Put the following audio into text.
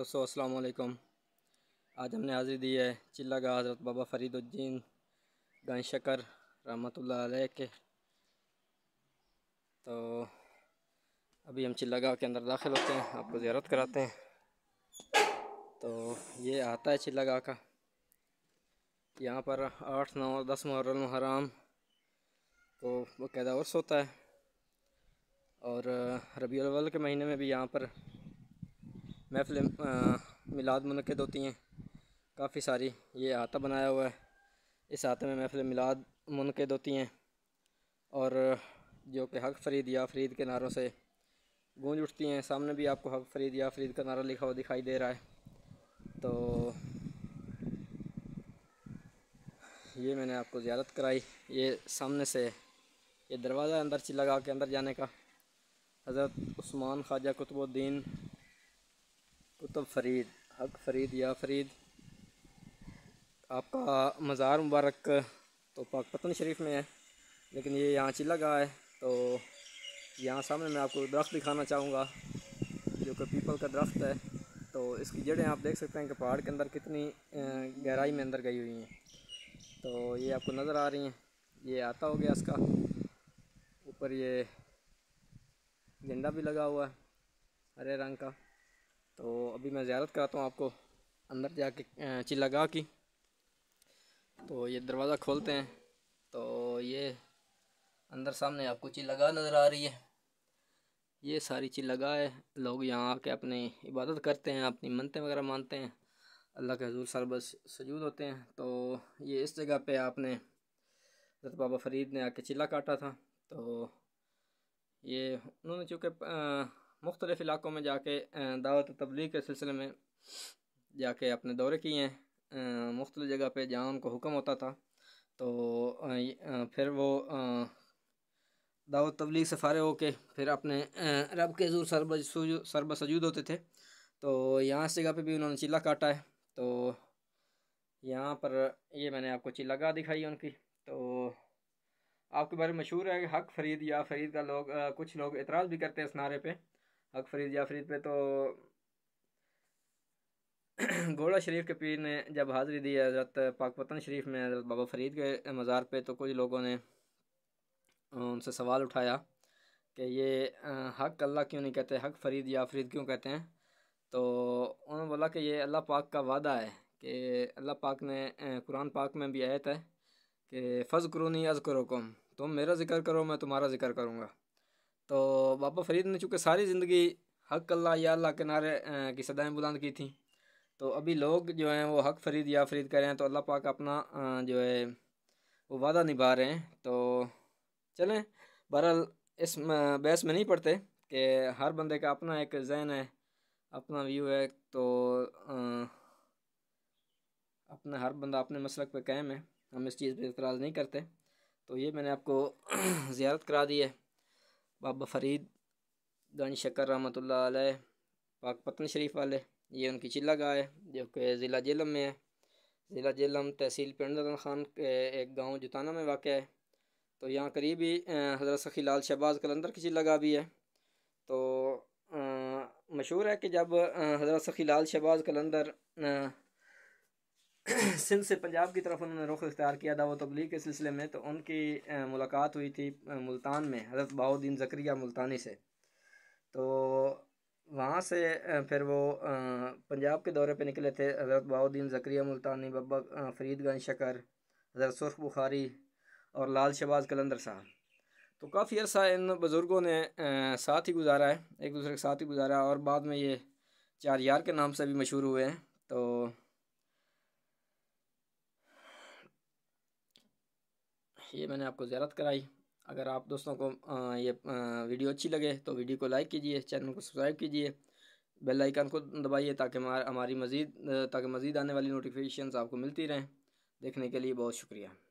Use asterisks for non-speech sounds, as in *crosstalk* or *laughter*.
दोस्तों वालेकुम आज हमने हाज़िरी दी है चिल्ला का हज़रत बाबा फरीदुद्दीन गन शकर रहमत के तो अभी हम चिल्ला गाँव के अंदर दाखिल होते हैं आपको ज़्यारत कराते हैं तो ये आता है चिल्ला गाँव का यहाँ पर आठ नौ और दस मुहर्रम हराम को बाकायदा उर्स होता है और रबी अलवल के महीने में भी यहाँ पर महफिल मिलाद मनद होती हैं काफ़ी सारी ये आता बनाया हुआ है इस आते में महफिल मिलाद मनद होती हैं और जो कि हक फरीद या फरीद के नारों से गूंज उठती हैं सामने भी आपको हक फरीद या फरीद का नारा लिखा हुआ दिखाई दे रहा है तो ये मैंने आपको ज़्यारत कराई ये सामने से ये दरवाज़ा अंदर चिल्ला लगा के अंदर जाने का हज़रत उस्मान ख्वाजा कुतुबुद्दीन कुतुब फरीद हक फरीद या फरीद आपका मज़ार मुबारक तो पाक पतन शरीफ में है लेकिन ये यहाँ चिल्ला गया है तो यहाँ सामने मैं आपको दरख्त दिखाना चाहूँगा जो कि पीपल का दरख्त है तो इसकी जड़ें आप देख सकते हैं कि पहाड़ के अंदर कितनी गहराई में अंदर गई हुई हैं तो ये आपको नज़र आ रही हैं ये आता हो गया इसका ऊपर ये झंडा भी लगा हुआ है हरे रंग का तो अभी मैं ज़्यारत कराता हूँ आपको अंदर जाके चिल्लागा की तो ये दरवाज़ा खोलते हैं तो ये अंदर सामने आपको चिल्लागा नज़र आ रही है ये सारी चिल्लागा है लोग यहाँ आके अपनी इबादत करते हैं अपनी मनते वगैरह मानते हैं अल्लाह के हजूर सरबस सजूद होते हैं तो ये इस जगह पे आपने हजरत बाबा फरीद ने आके चिल्ला काटा था तो ये उन्होंने चूँकि मुख्तलिफ़ इलाक़ों में जाके दावत तबलीग के सिलसिले में जाके अपने दौरे किए हैं मुख्तलि जगह पर जहाँ उनको हुक्म होता था तो फिर वो दावत तबलीग से हो के फिर अपने रब के जूर सरब सरब सजूद होते थे तो यहाँ इस जगह पर भी उन्होंने चिल्ला काटा है तो यहाँ पर ये मैंने आपको चिल्ला गा दिखाई है उनकी तो आपके बारे में मशहूर है कि हक फरीद या फरीद का लोग आ, कुछ लोग एतराज़ भी करते हैं इस नारे पर हक फरीद जाफरीद पे तो घोड़ा *clears throat* शरीफ के पीर ने जब हाज़िरी दी हज़रत पाकपतन शरीफ में हज़रत बाबा फरीद के मज़ार पे तो कुछ लोगों ने उनसे सवाल उठाया कि ये हक अल्लाह क्यों नहीं कहते हक फरीद या फरीद क्यों कहते हैं तो उन्होंने बोला कि ये अल्लाह पाक का वादा है कि अल्लाह पाक ने कुरान पाक में भी आयत है कि फ़ज़ करूनी अज़ करो कम तुम मेरा ज़िक्र करो मैं तुम्हारा ज़िक्र करूँगा तो बाबा फरीद ने चूँकि सारी ज़िंदगी हक अल्लाह या अल्लाह के नारे की सदाएँ बुलंद की थी तो अभी लोग जो हैं वो हक फरीद या फरीद करें तो अल्लाह पाक अपना जो है वो वादा निभा रहे हैं तो चलें बहरहाल इस बहस में नहीं पड़ते कि हर बंदे का अपना एक जहन है अपना व्यू है तो अपना हर बंदा अपने मसलक पे कायम है हम इस चीज़ पे इतराज़ नहीं करते तो ये मैंने आपको *clears throat* ज़्यारत करा दी है बाबा फरीद दानी शक्कर रहमत पाक पतन शरीफ वाले ये उनकी चिल्ला गाह है जो कि ज़िला जेलम में है ज़िला जेलम तहसील पिंडन खान के एक गांव जुताना में वाक़ है तो यहाँ करीब ही हज़रत सखी लाल शहबाज कलंदर की चिल्ला गाह भी है तो मशहूर है कि जब हज़रत सखी लाल शहबाज कलंदर *clears throat* सिंध से पंजाब की तरफ उन्होंने रुख इख्तियार किया दावा तबलीग के सिलसिले में तो उनकी मुलाकात हुई थी मुल्तान में हजरत बहाउद्दीन जक्रिया मुल्तानी से तो वहाँ से फिर वो पंजाब के दौरे पे निकले थे हज़रत बहाउद्दीन जक्रिया मुल्तानी बब्बा फरीदगंज शकर हज़रत सुर्ख बुखारी और लाल शहबाज कलंदर साहब तो काफ़ी अर्सा इन बुज़ुर्गों ने साथ ही गुजारा है एक दूसरे के साथ ही गुजारा और बाद में ये चार यार के नाम से भी मशहूर हुए हैं तो ये मैंने आपको ज़्यारत कराई अगर आप दोस्तों को ये वीडियो अच्छी लगे तो वीडियो को लाइक कीजिए चैनल को सब्सक्राइब कीजिए बेल आइकन को दबाइए ताकि हमारी मज़ीद ताकि मज़ीद आने वाली नोटिफिकेशन आपको मिलती रहें देखने के लिए बहुत शुक्रिया